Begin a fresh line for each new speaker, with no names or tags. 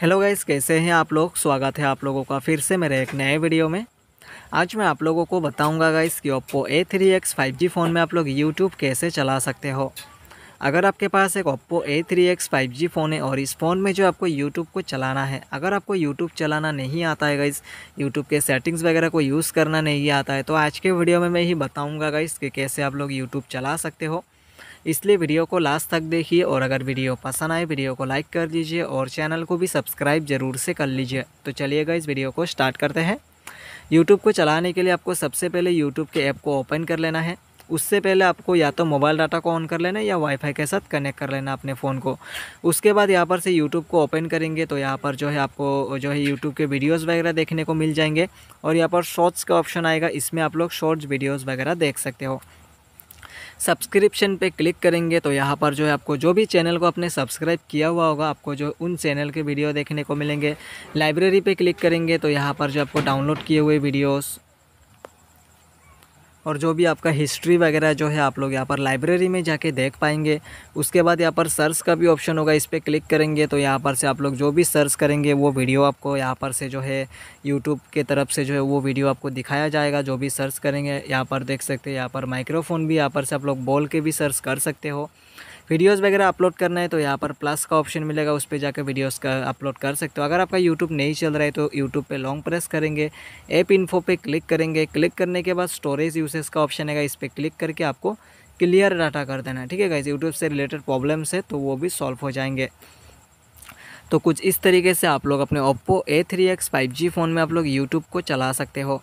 hello guys कैसे हैं आप लोग स्वागत है आप लोगों का फिर से मेरे एक नए वीडियो में आज मैं आप लोगों को बताऊंगा गाइस कि Oppo A three X five G phone में आप लोग यूट्यूब कैसे चला सकते हो अगर आपके पास एक Oppo A three X five G phone है और इस फ़ोन में जो आपको यूट्यूब को चलाना है अगर आपको यूट्यूब चलाना नहीं आता है गाइस यूट्यूब के सेटिंग्स वगैरह को यूज़ करना नहीं आता है तो आज के वीडियो में मैं ही बताऊँगा गाइस कि कैसे आप लोग यूट्यूब चला सकते हो इसलिए वीडियो को लास्ट तक देखिए और अगर वीडियो पसंद आए वीडियो को लाइक कर दीजिए और चैनल को भी सब्सक्राइब जरूर से कर लीजिए तो चलिएगा इस वीडियो को स्टार्ट करते हैं यूट्यूब को चलाने के लिए आपको सबसे पहले यूट्यूब के ऐप को ओपन कर लेना है उससे पहले आपको या तो मोबाइल डाटा को ऑन कर लेना है या वाईफाई के साथ कनेक्ट कर लेना अपने फ़ोन को उसके बाद यहाँ पर से यूट्यूब को ओपन करेंगे तो यहाँ पर जो है आपको जो है यूट्यूब के वीडियोस वगैरह देखने को मिल जाएंगे और यहाँ पर शॉर्ट्स का ऑप्शन आएगा इसमें आप लोग शॉर्ट्स वीडियोज़ वगैरह देख सकते हो सब्सक्रिप्शन पे क्लिक करेंगे तो यहाँ पर जो है आपको जो भी चैनल को आपने सब्सक्राइब किया हुआ होगा आपको जो उन चैनल के वीडियो देखने को मिलेंगे लाइब्रेरी पे क्लिक करेंगे तो यहाँ पर जो आपको डाउनलोड किए हुए वीडियोस और जो भी आपका हिस्ट्री वगैरह जो है आप लोग यहाँ पर लाइब्रेरी में जाके देख पाएंगे उसके बाद यहाँ पर सर्च का भी ऑप्शन होगा इस पर क्लिक करेंगे तो यहाँ पर से आप लोग जो भी सर्च करेंगे वो वीडियो आपको यहाँ पर से जो है यूट्यूब के तरफ से जो है वो वीडियो आपको दिखाया जाएगा जो भी सर्च करेंगे यहाँ पर देख सकते हैं यहाँ पर माइक्रोफोन भी यहाँ पर से आप लोग बोल के भी सर्च कर सकते हो वीडियोस वगैरह अपलोड करना है तो यहाँ पर प्लस का ऑप्शन मिलेगा उस पर जाकर वीडियोस का अपलोड कर सकते हो अगर आपका यूट्यूब नहीं चल रहा है तो यूट्यूब पे लॉन्ग प्रेस करेंगे ऐप इन्फो पे क्लिक करेंगे क्लिक करने के बाद स्टोरेज यूसेज का ऑप्शन है इस पर क्लिक करके आपको क्लियर डाटा कर देना ठीक है गाइज यूट्यूब से रिलेटेड प्रॉब्लम्स है तो वो भी सॉल्व हो जाएंगे तो कुछ इस तरीके से आप लोग अपने Oppo A three X five G phone में आप लोग यूट्यूब को चला सकते हो